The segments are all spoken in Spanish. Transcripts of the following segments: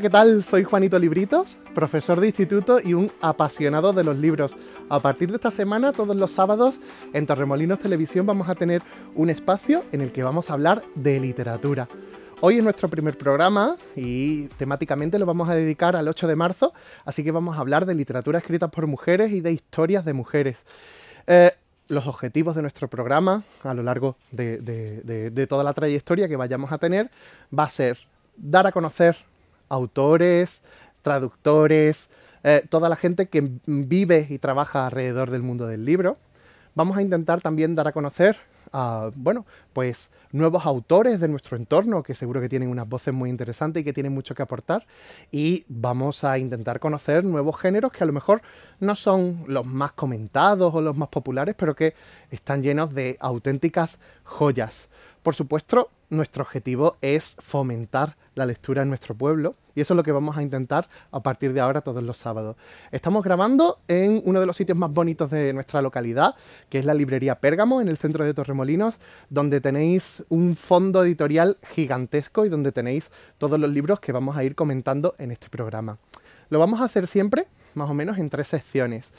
¿qué tal? Soy Juanito Libritos, profesor de instituto y un apasionado de los libros. A partir de esta semana, todos los sábados, en Torremolinos Televisión vamos a tener un espacio en el que vamos a hablar de literatura. Hoy es nuestro primer programa y temáticamente lo vamos a dedicar al 8 de marzo, así que vamos a hablar de literatura escrita por mujeres y de historias de mujeres. Eh, los objetivos de nuestro programa a lo largo de, de, toda la trayectoria que vayamos a tener va a ser dar a conocer autores, traductores, eh, toda la gente que vive y trabaja alrededor del mundo del libro. Vamos a intentar también dar a conocer a, ah, bueno, pues nuevos autores de nuestro entorno que seguro que tienen unas voces muy interesantes y que tienen mucho que aportar y vamos a intentar conocer nuevos géneros que a lo mejor no son los más comentados o los más populares pero que están llenos de auténticas joyas por supuesto, nuestro objetivo es fomentar la lectura en nuestro pueblo y eso es lo que vamos a intentar a partir de ahora todos los sábados. Estamos grabando en uno de los sitios más bonitos de nuestra localidad, que es la librería Pérgamo, en el centro de Torremolinos, donde tenéis un fondo editorial gigantesco y donde tenéis todos los libros que vamos a ir comentando en este programa. Lo vamos a hacer siempre, más o menos, en tres secciones.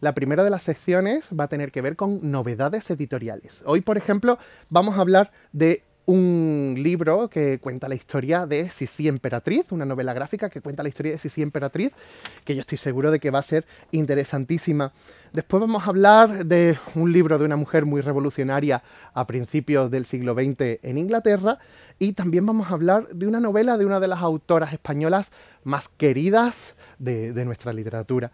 La primera de las secciones va a tener que ver con novedades editoriales. Hoy, por ejemplo, vamos a hablar de un libro que cuenta la historia de Sisi Emperatriz, una novela gráfica que cuenta la historia de Sisi Emperatriz, que yo estoy seguro de que va a ser interesantísima. Después vamos a hablar de un libro de una mujer muy revolucionaria a principios del siglo XX en Inglaterra y también vamos a hablar de una novela de una de las autoras españolas más queridas de nuestra literatura.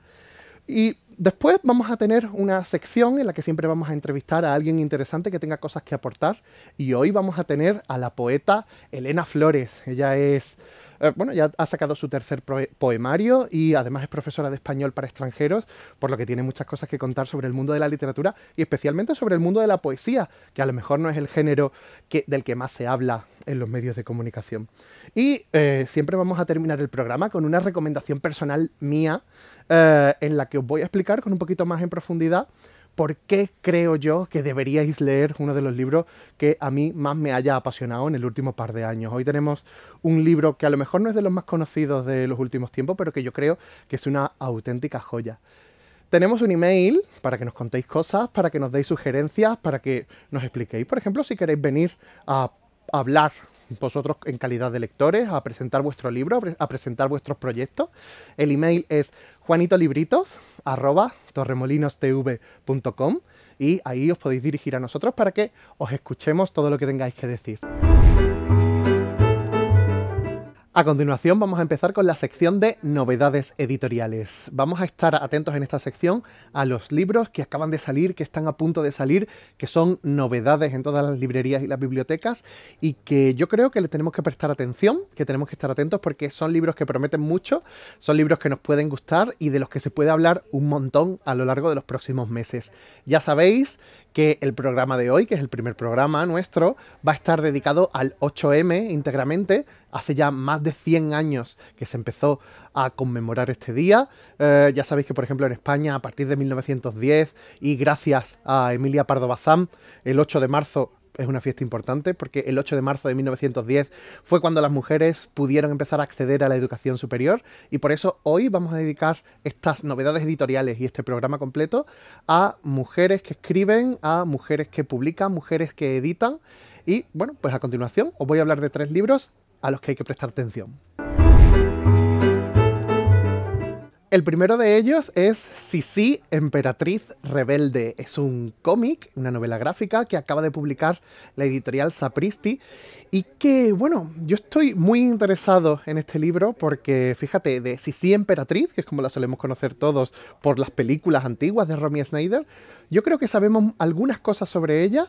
Y después vamos a tener una sección en la que siempre vamos a entrevistar a alguien interesante que tenga cosas que aportar. Y hoy vamos a tener a la poeta Elena Flores. Ella es eh, bueno, ya ha sacado su tercer poemario y además es profesora de español para extranjeros, por lo que tiene muchas cosas que contar sobre el mundo de la literatura y especialmente sobre el mundo de la poesía, que a lo mejor no es el género del que más se habla en los medios de comunicación. Y eh, siempre vamos a terminar el programa con una recomendación personal mía eh, en la que os voy a explicar con un poquito más en profundidad por qué creo yo que deberíais leer uno de los libros que a mí más me haya apasionado en el último par de años. Hoy tenemos un libro que a lo mejor no es de los más conocidos de los últimos tiempos, pero que yo creo que es una auténtica joya. Tenemos un email para que nos contéis cosas, para que nos deis sugerencias, para que nos expliquéis, por ejemplo, si queréis venir a hablar vosotros en calidad de lectores a presentar vuestro libro, a presentar vuestros proyectos. El email es juanitolibritos.torremolinostv.com y ahí os podéis dirigir a nosotros para que os escuchemos todo lo que tengáis que decir. A continuación vamos a empezar con la sección de novedades editoriales. Vamos a estar atentos en esta sección a los libros que acaban de salir, que están a punto de salir, que son novedades en todas las librerías y las bibliotecas y que yo creo que le tenemos que prestar atención, que tenemos que estar atentos porque son libros que prometen mucho, son libros que nos pueden gustar y de los que se puede hablar un montón a lo largo de los próximos meses. Ya sabéis que el programa de hoy, que es el primer programa nuestro, va a estar dedicado al 8M íntegramente. Hace ya más de 100 años que se empezó a conmemorar este día. Eh, ya sabéis que, por ejemplo, en España, a partir de 1910 y gracias a Emilia Pardo Bazán, el 8 de marzo es una fiesta importante porque el 8 de marzo de 1910 fue cuando las mujeres pudieron empezar a acceder a la educación superior y por eso hoy vamos a dedicar estas novedades editoriales y este programa completo a mujeres que escriben, a mujeres que publican, mujeres que editan y bueno, pues a continuación os voy a hablar de tres libros a los que hay que prestar atención. El primero de ellos es Sisi, Emperatriz Rebelde. Es un cómic, una novela gráfica que acaba de publicar la editorial Sapristi y que, bueno, yo estoy muy interesado en este libro porque, fíjate, de Sisi Emperatriz, que es como la solemos conocer todos por las películas antiguas de Romy Snyder, yo creo que sabemos algunas cosas sobre ella,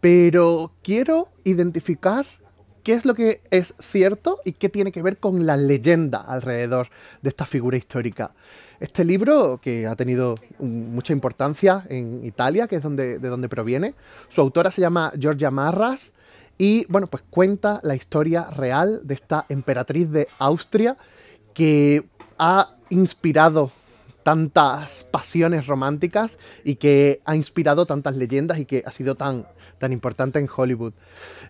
pero quiero identificar qué es lo que es cierto y qué tiene que ver con la leyenda alrededor de esta figura histórica. Este libro, que ha tenido mucha importancia en Italia, que es donde, de donde proviene, su autora se llama Giorgia Marras y bueno, pues cuenta la historia real de esta emperatriz de Austria que ha inspirado tantas pasiones románticas y que ha inspirado tantas leyendas y que ha sido tan tan importante en Hollywood.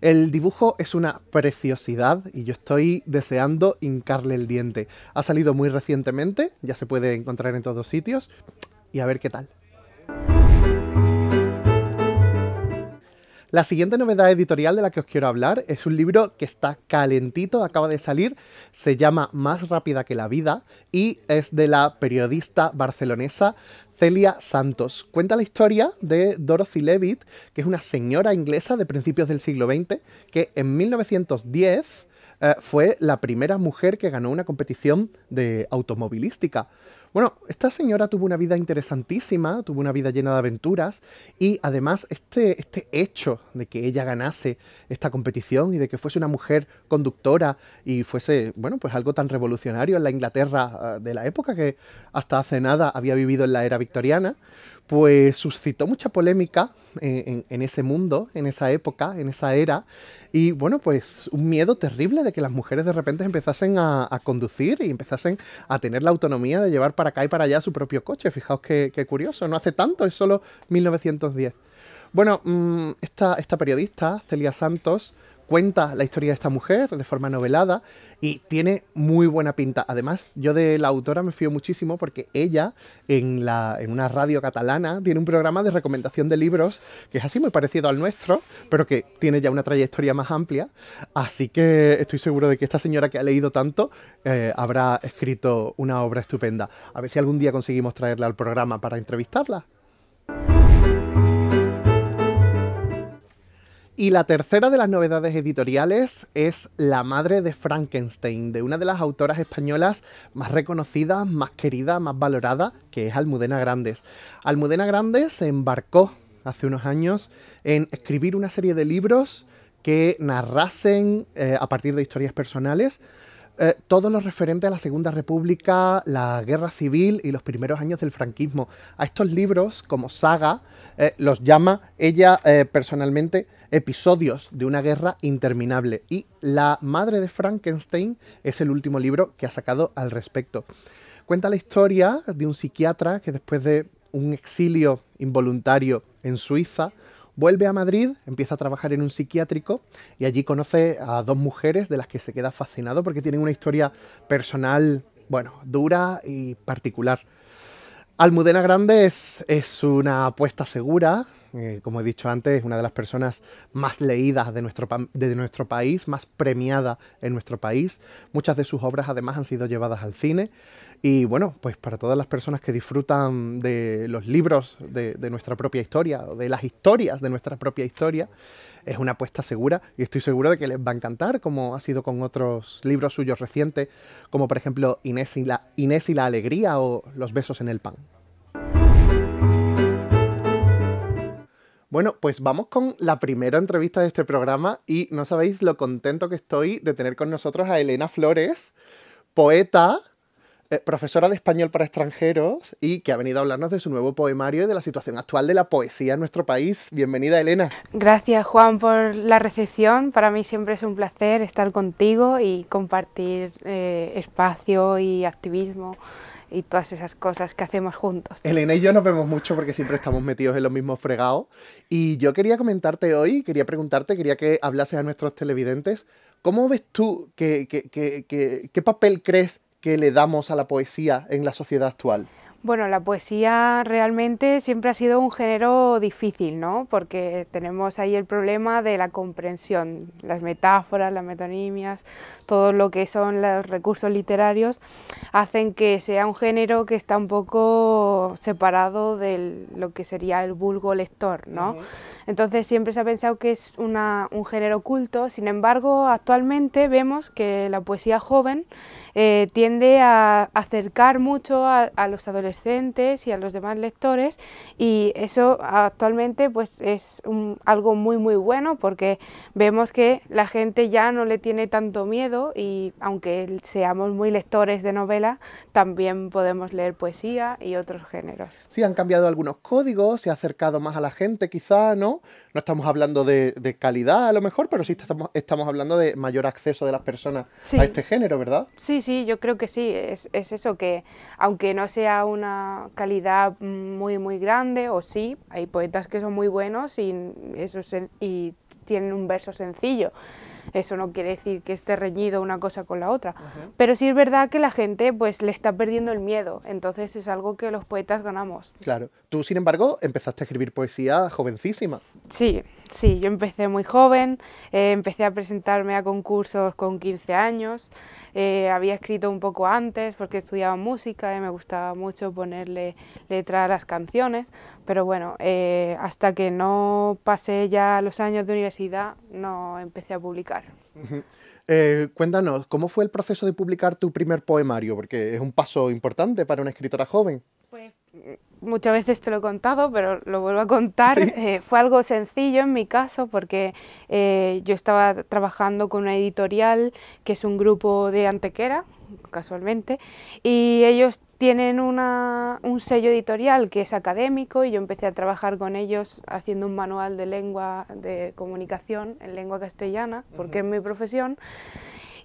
El dibujo es una preciosidad y yo estoy deseando hincarle el diente. Ha salido muy recientemente, ya se puede encontrar en todos sitios y a ver qué tal. La siguiente novedad editorial de la que os quiero hablar es un libro que está calentito, acaba de salir, se llama Más rápida que la vida y es de la periodista barcelonesa Celia Santos. Cuenta la historia de Dorothy Levitt, que es una señora inglesa de principios del siglo XX, que en 1910 eh, fue la primera mujer que ganó una competición de automovilística. Bueno, esta señora tuvo una vida interesantísima, tuvo una vida llena de aventuras y además este, este hecho de que ella ganase esta competición y de que fuese una mujer conductora y fuese, bueno, pues algo tan revolucionario en la Inglaterra ah, de la época que hasta hace nada había vivido en la era victoriana, pues suscitó mucha polémica eh, en, ese mundo, en esa época, en esa era, y bueno, pues un miedo terrible de que las mujeres de repente empezasen a, conducir y empezasen a tener la autonomía de llevar para acá y para allá su propio coche. Fijaos qué, curioso, no hace tanto, es solo 1910. Bueno, mm, esta, esta periodista, Celia Santos, cuenta la historia de esta mujer de forma novelada y tiene muy buena pinta. Además, yo de la autora me fío muchísimo porque ella en, la, en una radio catalana tiene un programa de recomendación de libros que es así muy parecido al nuestro, pero que tiene ya una trayectoria más amplia. Así que estoy seguro de que esta señora que ha leído tanto eh, habrá escrito una obra estupenda. A ver si algún día conseguimos traerla al programa para entrevistarla. Y la tercera de las novedades editoriales es La madre de Frankenstein, de una de las autoras españolas más reconocidas, más querida, más valorada, que es Almudena Grandes. Almudena Grandes se embarcó hace unos años en escribir una serie de libros que narrasen, eh, a partir de historias personales, eh, todo lo referente a la Segunda República, la Guerra Civil y los primeros años del franquismo. A estos libros, como saga, eh, los llama ella personalmente episodios de una guerra interminable. Y La madre de Frankenstein es el último libro que ha sacado al respecto. Cuenta la historia de un psiquiatra que después de un exilio involuntario en Suiza, vuelve a Madrid, empieza a trabajar en un psiquiátrico y allí conoce a dos mujeres de las que se queda fascinado porque tienen una historia personal, bueno, dura y particular. Almudena Grande es una apuesta segura, eh, como he dicho antes, es una de las personas más leídas de nuestro, país, más premiada en nuestro país. Muchas de sus obras además han sido llevadas al cine. Y bueno, pues para todas las personas que disfrutan de los libros de, nuestra propia historia, o de las historias de nuestra propia historia, es una apuesta segura y estoy seguro de que les va a encantar, como ha sido con otros libros suyos recientes, como por ejemplo Inés y la, Inés y la Alegría o Los Besos en el Pan. Bueno, pues vamos con la primera entrevista de este programa y no sabéis lo contento que estoy de tener con nosotros a Elena Flores, poeta, eh, profesora de español para extranjeros y que ha venido a hablarnos de su nuevo poemario y de la situación actual de la poesía en nuestro país. Bienvenida, Elena. Gracias, Juan, por la recepción. Para mí siempre es un placer estar contigo y compartir eh, espacio y activismo y todas esas cosas que hacemos juntos. Elena y yo nos vemos mucho porque siempre estamos metidos en los mismos fregados. Y yo quería comentarte hoy, quería preguntarte, quería que hablases a nuestros televidentes. ¿Cómo ves tú, que, qué papel crees que le damos a la poesía en la sociedad actual? Bueno, la poesía realmente siempre ha sido un género difícil, ¿no? Porque tenemos ahí el problema de la comprensión, las metáforas, las metonimias, todo lo que son los recursos literarios hacen que sea un género que está un poco separado de lo que sería el vulgo lector, ¿no? Entonces siempre se ha pensado que es un género culto, sin embargo, actualmente vemos que la poesía joven eh, tiende a acercar mucho a los adolescentes y a los demás lectores y eso actualmente pues es algo muy muy bueno porque vemos que la gente ya no le tiene tanto miedo y aunque seamos muy lectores de novela también podemos leer poesía y otros géneros. Sí, han cambiado algunos códigos, se ha acercado más a la gente quizá, ¿no? No estamos hablando de, calidad a lo mejor, pero sí estamos, estamos hablando de mayor acceso de las personas a este género, ¿verdad? Sí, sí, yo creo que sí, es, es eso, que aunque no sea un una calidad muy, muy grande, o sí, hay poetas que son muy buenos y, eso y tienen un verso sencillo. Eso no quiere decir que esté reñido una cosa con la otra. Pero sí es verdad que la gente pues le está perdiendo el miedo, entonces es algo que los poetas ganamos. Claro. Tú, sin embargo, empezaste a escribir poesía jovencísima. Sí, sí, yo empecé muy joven, eh, empecé a presentarme a concursos con 15 años, eh, había escrito un poco antes porque estudiaba música y me gustaba mucho ponerle letra a las canciones, pero bueno, eh, hasta que no pasé ya los años de universidad no empecé a publicar. cuéntanos, ¿cómo fue el proceso de publicar tu primer poemario? Porque es un paso importante para una escritora joven. Pues muchas veces te lo he contado, pero lo vuelvo a contar, eh, fue algo sencillo en mi caso porque eh, yo estaba trabajando con una editorial que es un grupo de Antequera, casualmente, y ellos tienen un sello editorial que es académico y yo empecé a trabajar con ellos haciendo un manual de lengua de comunicación en lengua castellana, porque es mi profesión,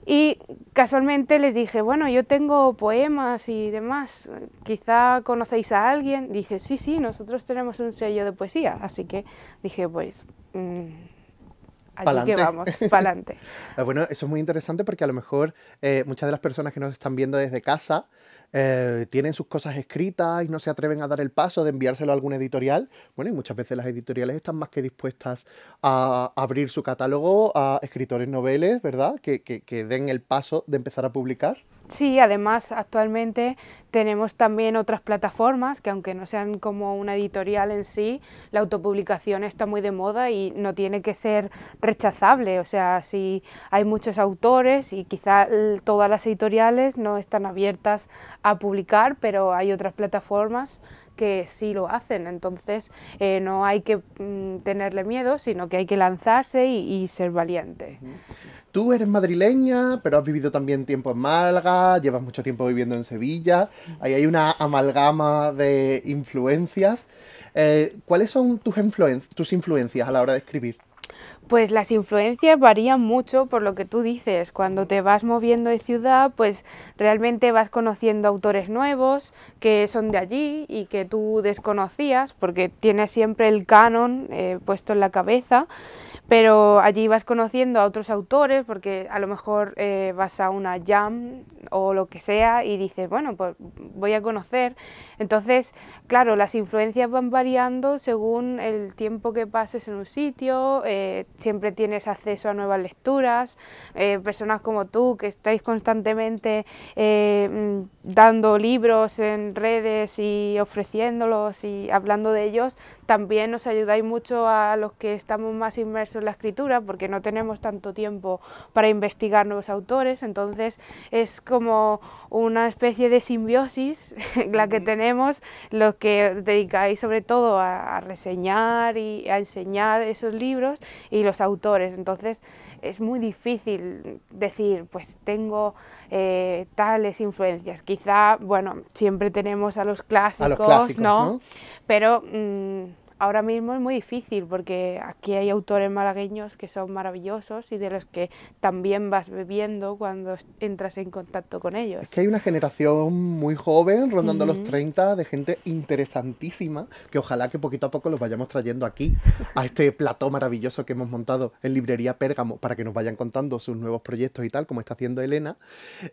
y casualmente les dije, bueno, yo tengo poemas y demás, quizá conocéis a alguien. Dice, sí, sí, nosotros tenemos un sello de poesía. Así que dije, pues, mmm, aquí que vamos, pa'lante. Ah, bueno, eso es muy interesante porque a lo mejor eh, muchas de las personas que nos están viendo desde casa eh, tienen sus cosas escritas y no se atreven a dar el paso de enviárselo a alguna editorial. Bueno, y muchas veces las editoriales están más que dispuestas a abrir su catálogo a escritores noveles, ¿verdad? que, que den el paso de empezar a publicar. Sí, además actualmente tenemos también otras plataformas que aunque no sean como una editorial en sí, la autopublicación está muy de moda y no tiene que ser rechazable. O sea, si hay muchos autores y quizá todas las editoriales no están abiertas a publicar, pero hay otras plataformas que sí lo hacen. Entonces eh, no hay que mm, tenerle miedo, sino que hay que lanzarse y, ser valiente. Tú eres madrileña, pero has vivido también tiempo en Málaga, llevas mucho tiempo viviendo en Sevilla, ahí hay una amalgama de influencias. Eh, ¿Cuáles son tus influencias a la hora de escribir? Pues las influencias varían mucho por lo que tú dices. Cuando te vas moviendo de ciudad, pues realmente vas conociendo autores nuevos que son de allí y que tú desconocías, porque tienes siempre el canon eh, puesto en la cabeza, pero allí vas conociendo a otros autores, porque a lo mejor eh, vas a una jam o lo que sea y dices, bueno, pues voy a conocer. Entonces, claro, las influencias van variando según el tiempo que pases en un sitio. Eh, siempre tienes acceso a nuevas lecturas, eh, personas como tú que estáis constantemente eh, mm, dando libros en redes y ofreciéndolos y hablando de ellos, también nos ayudáis mucho a los que estamos más inmersos en la escritura porque no tenemos tanto tiempo para investigar nuevos autores, entonces es como una especie de simbiosis la que tenemos los que dedicáis sobre todo a, reseñar y a enseñar esos libros los autores. Entonces es muy difícil decir, pues tengo eh, tales influencias. Quizá, bueno, siempre tenemos a los clásicos, ¿no? Pero... Mm, Ahora mismo es muy difícil porque aquí hay autores malagueños que son maravillosos y de los que también vas bebiendo cuando entras en contacto con ellos. Es que hay una generación muy joven, rondando los 30, de gente interesantísima, que ojalá que poquito a poco los vayamos trayendo aquí, a este plató maravilloso que hemos montado en Librería Pérgamo, para que nos vayan contando sus nuevos proyectos y tal, como está haciendo Elena.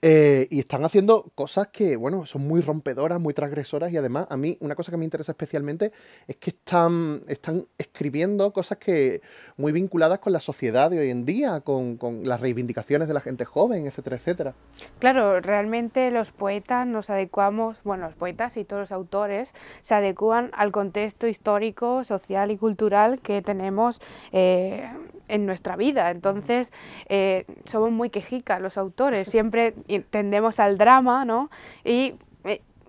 Eh, y están haciendo cosas que, bueno, son muy rompedoras, muy transgresoras y además a mí una cosa que me interesa especialmente es que están están, escribiendo cosas que muy vinculadas con la sociedad de hoy en día, con, las reivindicaciones de la gente joven, etcétera, etcétera. Claro, realmente los poetas nos adecuamos, bueno, los poetas y todos los autores se adecuan al contexto histórico, social y cultural que tenemos eh, en nuestra vida. Entonces, eh, somos muy quejicas los autores, siempre tendemos al drama, ¿no?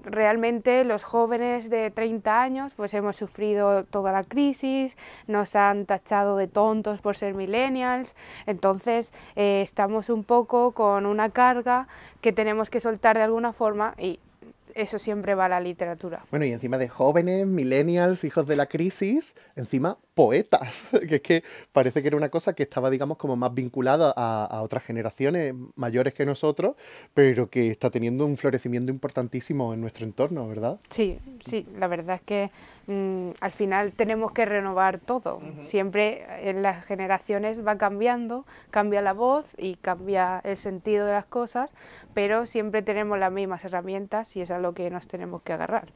realmente los jóvenes de 30 años pues hemos sufrido toda la crisis, nos han tachado de tontos por ser millennials, entonces eh, estamos un poco con una carga que tenemos que soltar de alguna forma y eso siempre va a la literatura. Bueno, y encima de jóvenes, millennials, hijos de la crisis, encima poetas, que es que parece que era una cosa que estaba, digamos, como más vinculada a, otras generaciones mayores que nosotros, pero que está teniendo un florecimiento importantísimo en nuestro entorno, ¿verdad? Sí, sí, la verdad es que mm, al final tenemos que renovar todo. Siempre eh, en las generaciones va cambiando, cambia la voz y cambia el sentido de las cosas, pero siempre tenemos las mismas herramientas y algo lo que nos tenemos que agarrar.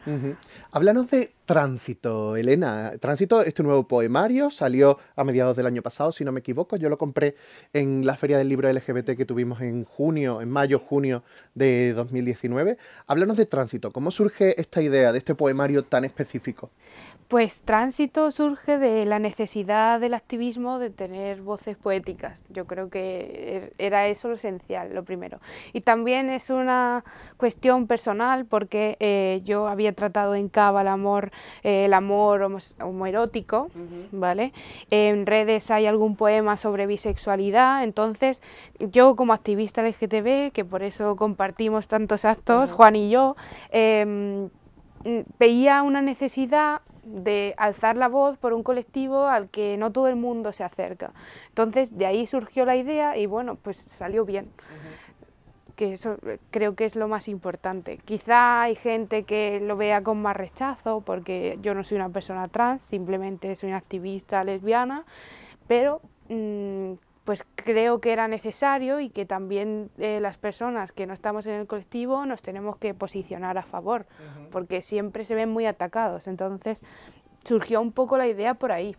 Háblanos de Tránsito, Elena. Tránsito, este nuevo poemario salió a mediados del año pasado, si no me equivoco. Yo lo compré en la Feria del Libro LGBT que tuvimos en junio, en mayo, junio de 2019. Háblanos de Tránsito. ¿Cómo surge esta idea de este poemario tan específico? Pues Tránsito surge de la necesidad del activismo de tener voces poéticas. Yo creo que er, era eso lo esencial, lo primero. Y también es una cuestión personal porque eh, yo había tratado en Cava el amor eh, el amor homoerótico, ¿vale? En redes hay algún poema sobre bisexualidad, entonces yo como activista LGTB, que por eso compartimos tantos actos, Juan y yo, em, veía una necesidad de alzar la voz por un colectivo al que no todo el mundo se acerca. Entonces de ahí surgió la idea y bueno, pues salió bien que eso eh, creo que es lo más importante. Quizá hay gente que lo vea con más rechazo porque yo no soy una persona trans, simplemente soy una activista lesbiana, pero mm, pues creo que era necesario y que también eh, las personas que no estamos en el colectivo nos tenemos que posicionar a favor, porque siempre se ven muy atacados. Entonces surgió un poco la idea por ahí.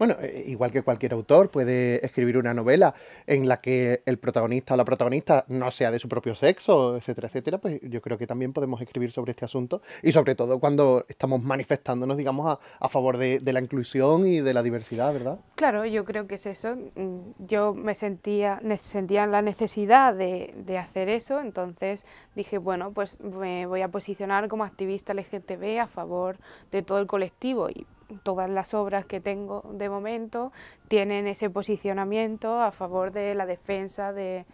Bueno, eh, igual que cualquier autor puede escribir una novela en la que el protagonista o la protagonista no sea de su propio sexo, etcétera, etcétera, pues yo creo que también podemos escribir sobre este asunto y sobre todo cuando estamos manifestándonos, digamos, a, favor de, la inclusión y de la diversidad, ¿verdad? Claro, yo creo que es eso. Mm, yo me sentía, sentía la necesidad de, de hacer eso, entonces dije, bueno, pues me voy a posicionar como activista LGTB a favor de todo el colectivo y todas las obras que tengo de momento tienen ese posicionamiento a favor de la defensa de,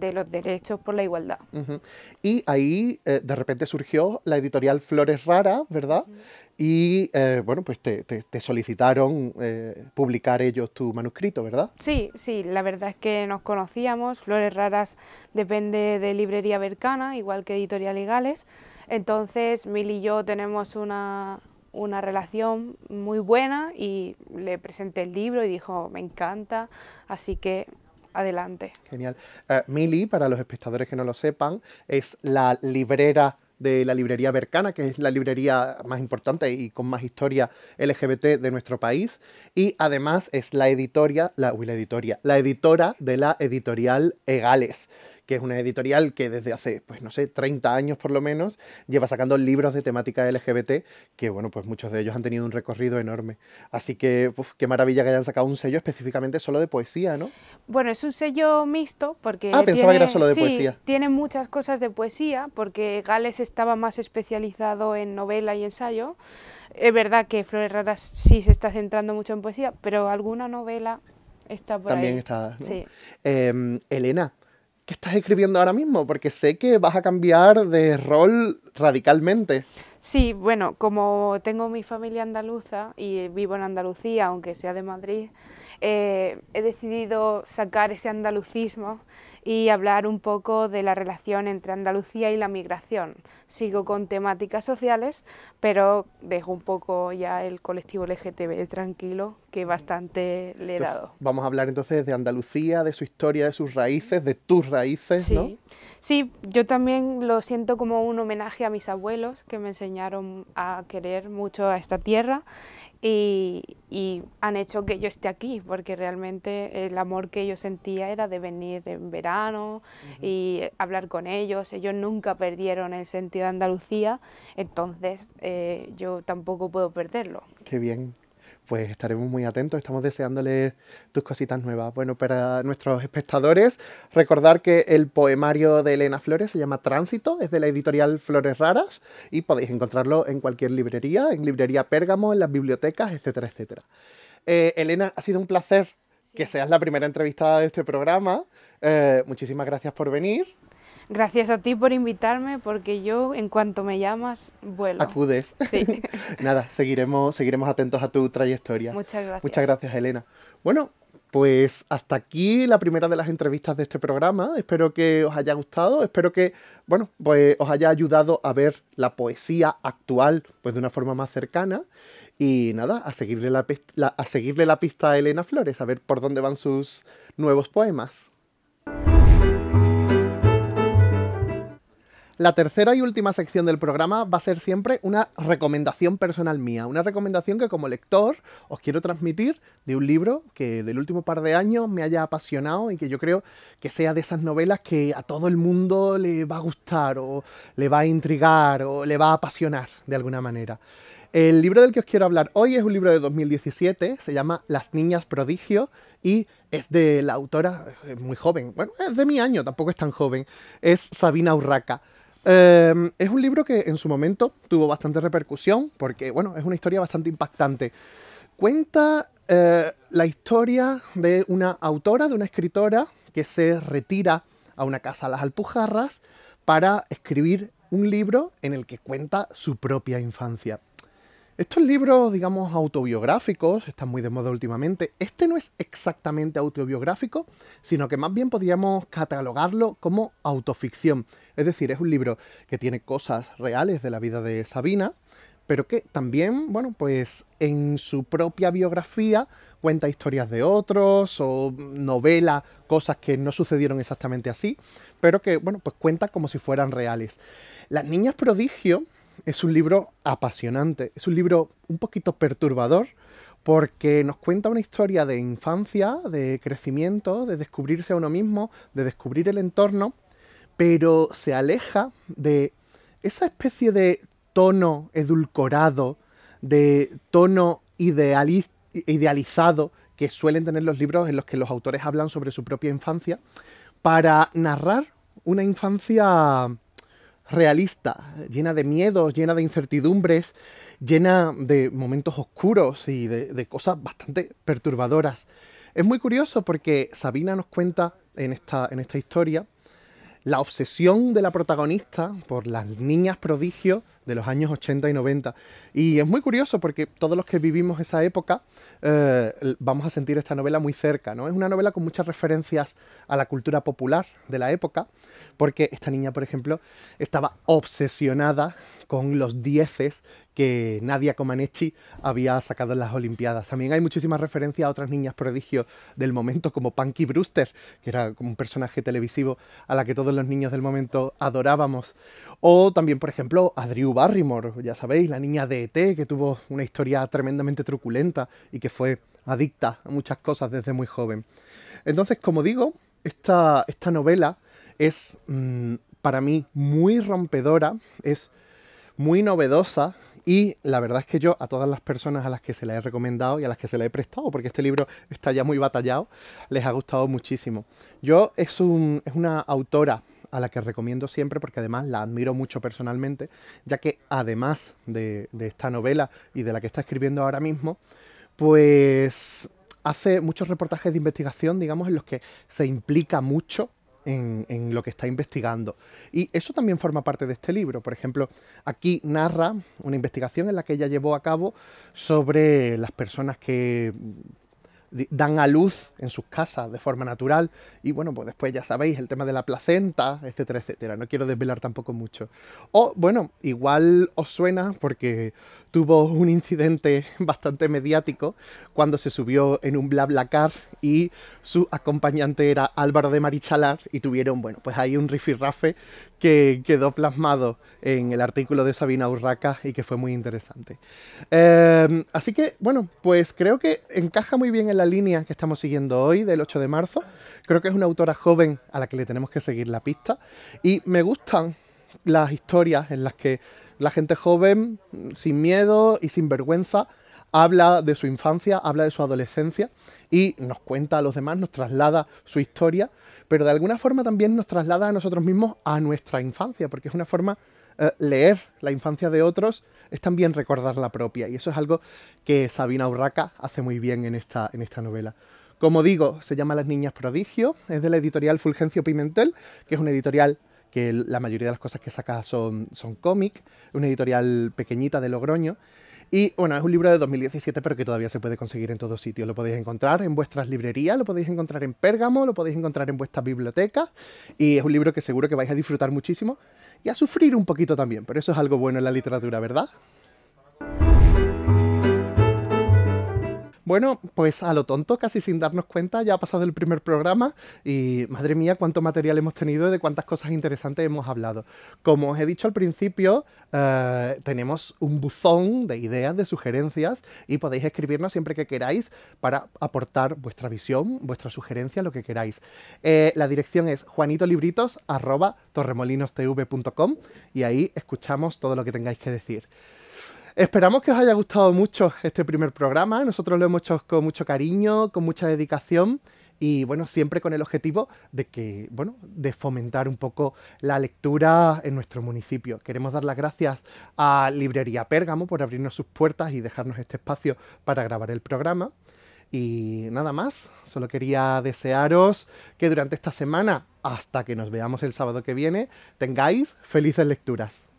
los derechos por la igualdad. Y ahí eh, de repente surgió la editorial Flores Raras, ¿verdad? Y eh, bueno, pues te, solicitaron eh, publicar ellos tu manuscrito, ¿verdad? Sí, sí, la verdad es que nos conocíamos. Flores Raras depende de Librería Bercana, igual que Editorial Legales. Entonces, Mil y yo tenemos una, una relación muy buena y le presenté el libro y dijo, me encanta, así que adelante. Genial. Milly eh, Mili, para los espectadores que no lo sepan, es la librera de la librería Bercana, que es la librería más importante y con más historia LGBT de nuestro país. Y además es la editoria, la, uy, la la editora de la editorial Egales que es una editorial que desde hace, pues no sé, 30 años por lo menos, lleva sacando libros de temática LGBT, que bueno, pues muchos de ellos han tenido un recorrido enorme. Así que, qué maravilla que hayan sacado un sello específicamente solo de poesía, ¿no? Bueno, es un sello mixto, porque... Ah, tiene, pensaba que era solo de sí, Tiene muchas cosas de poesía, porque Gales estaba más especializado en novela y ensayo. Es verdad que Flores Raras sí se está centrando mucho en poesía, pero alguna novela está por También ahí. También está. Sí. Em, Elena, ¿Qué estás escribiendo ahora mismo, porque sé que vas a cambiar de rol radicalmente. Sí, bueno, como tengo mi familia andaluza y vivo en Andalucía, aunque sea de Madrid, eh, he decidido sacar ese andalucismo y hablar un poco de la relación entre Andalucía y la migración. Sigo con temáticas sociales, pero dejo un poco ya el colectivo LGTB tranquilo, que bastante le he dado. Vamos a hablar entonces de Andalucía, de su historia, de sus raíces, de tus raíces, sí. Sí, yo también lo siento como un homenaje a mis abuelos, que me enseñaron a querer mucho a esta tierra y, han hecho que yo esté aquí, porque realmente el amor que yo sentía era de venir en verano y hablar con ellos. Ellos nunca perdieron el sentido de Andalucía, entonces eh, yo tampoco puedo perderlo. Qué bien pues estaremos muy atentos, estamos deseándole tus cositas nuevas. Bueno, para nuestros espectadores, recordar que el poemario de Elena Flores se llama Tránsito, es de la editorial Flores Raras y podéis encontrarlo en cualquier librería, en librería Pérgamo, en las bibliotecas, etcétera, etcétera. Eh, Elena, ha sido un placer que seas la primera entrevistada de este programa. Eh, muchísimas gracias por venir. Gracias a ti por invitarme, porque yo en cuanto me llamas, vuelo. Acudes. Sí. Nada, seguiremos, seguiremos atentos a tu trayectoria. Muchas gracias. Muchas gracias, Elena. Bueno, pues hasta aquí la primera de las entrevistas de este programa. Espero que os haya gustado, espero que, bueno, pues os haya ayudado a ver la poesía actual pues de una forma más cercana. Y nada, a seguirle la, a seguirle la pista a Elena Flores, a ver por dónde van sus nuevos poemas. La tercera y última sección del programa va a ser siempre una recomendación personal mía, una recomendación que como lector os quiero transmitir de un libro que del último par de años me haya apasionado y que yo creo que sea de esas novelas que a todo el mundo le va a gustar o le va a intrigar o le va a apasionar de alguna manera. El libro del que os quiero hablar hoy es un libro de 2017, se llama Las Niñas Prodigio y es de la autora, es eh, muy joven, bueno, es de mi año, tampoco es tan joven, es Sabina Urraca. Em, es un libro que en su momento tuvo bastante repercusión porque, bueno, es una historia bastante impactante. Cuenta eh, la historia de una autora, de una escritora que se retira a una casa a las Alpujarras para escribir un libro en el que cuenta su propia infancia. Estos libros, digamos, autobiográficos, están muy de moda últimamente. Este no es exactamente autobiográfico, sino que más bien podríamos catalogarlo como autoficción. Es decir, es un libro que tiene cosas reales de la vida de Sabina, pero que también, bueno, pues en su propia biografía cuenta historias de otros o novelas, cosas que no sucedieron exactamente así, pero que, bueno, pues cuenta como si fueran reales. Las niñas prodigio es un libro apasionante, es un libro un poquito perturbador porque nos cuenta una historia de infancia, de crecimiento, de descubrirse a uno mismo, de descubrir el entorno, pero se aleja de esa especie de tono edulcorado, de tono idealizado que suelen tener los libros en los que los autores hablan sobre su propia infancia, para narrar una infancia realista, llena de miedos, llena de incertidumbres, llena de momentos oscuros y de, cosas bastante perturbadoras. Es muy curioso porque Sabina nos cuenta en esta, en esta historia la obsesión de la protagonista por las niñas prodigios de los años 80 y 90. Y es muy curioso porque todos los que vivimos esa época eh, vamos a sentir esta novela muy cerca, ¿no? Es una novela con muchas referencias a la cultura popular de la época, porque esta niña, por ejemplo, estaba obsesionada con los dieces que Nadia Comaneci había sacado en las Olimpiadas. También hay muchísimas referencias a otras niñas prodigios del momento, como Punky Brewster, que era como un personaje televisivo a la que todos los niños del momento adorábamos. O también, por ejemplo, Adriu Barrymore, ya sabéis, la niña de ET, que tuvo una historia tremendamente truculenta y que fue adicta a muchas cosas desde muy joven. Entonces, como digo, esta, esta novela es mm, para mí muy rompedora, es muy novedosa, y la verdad es que yo a todas las personas a las que se la he recomendado y a las que se la he prestado, porque este libro está ya muy batallado, les ha gustado muchísimo. Yo es, un, es una autora a la que recomiendo siempre porque además la admiro mucho personalmente, ya que además de, de esta novela y de la que está escribiendo ahora mismo, pues hace muchos reportajes de investigación, digamos, en los que se implica mucho en, lo que está investigando. Y eso también forma parte de este libro. Por ejemplo, aquí narra una investigación en la que ella llevó a cabo sobre las personas que dan a luz en sus casas de forma natural. Y bueno, pues después ya sabéis el tema de la placenta, etcétera, etcétera. No quiero desvelar tampoco mucho. O bueno, igual os suena porque tuvo un incidente bastante mediático cuando se subió en un BlaBlaCar y su acompañante era Álvaro de Marichalar y tuvieron, bueno, pues ahí un rifirrafe que quedó plasmado en el artículo de Sabina Urraca y que fue muy interesante. Em, así que, bueno, pues creo que encaja muy bien el la línea que estamos siguiendo hoy, del 8 de marzo. Creo que es una autora joven a la que le tenemos que seguir la pista. Y me gustan las historias en las que la gente joven, sin miedo y sin vergüenza, habla de su infancia, habla de su adolescencia y nos cuenta a los demás, nos traslada su historia, pero de alguna forma también nos traslada a nosotros mismos a nuestra infancia, porque es una forma eh, leer la infancia de otros es también recordar la propia. Y eso es algo que Sabina Urraca hace muy bien en esta, en esta novela. Como digo, se llama Las Niñas Prodigio, es de la editorial Fulgencio Pimentel, que es una editorial que la mayoría de las cosas que saca son, son cómic, una editorial pequeñita de Logroño, y bueno, es un libro de 2017, pero que todavía se puede conseguir en todos sitios. Lo podéis encontrar en vuestras librerías, lo podéis encontrar en Pérgamo, lo podéis encontrar en vuestras bibliotecas. Y es un libro que seguro que vais a disfrutar muchísimo y a sufrir un poquito también, pero eso es algo bueno en la literatura, ¿verdad? Bueno, pues a lo tonto, casi sin darnos cuenta, ya ha pasado el primer programa y madre mía, cuánto material hemos tenido y de cuántas cosas interesantes hemos hablado. Como os he dicho al principio, eh, tenemos un buzón de ideas, de sugerencias y podéis escribirnos siempre que queráis para aportar vuestra visión, vuestra sugerencia, lo que queráis. Eh, la dirección es juanitolibritos.torremolinostv.com y ahí escuchamos todo lo que tengáis que decir. Esperamos que os haya gustado mucho este primer programa. Nosotros lo hemos hecho con mucho cariño, con mucha dedicación y bueno, siempre con el objetivo de que, bueno, de fomentar un poco la lectura en nuestro municipio. Queremos dar las gracias a Librería Pérgamo por abrirnos sus puertas y dejarnos este espacio para grabar el programa. Y nada más, solo quería desearos que durante esta semana, hasta que nos veamos el sábado que viene, tengáis felices lecturas.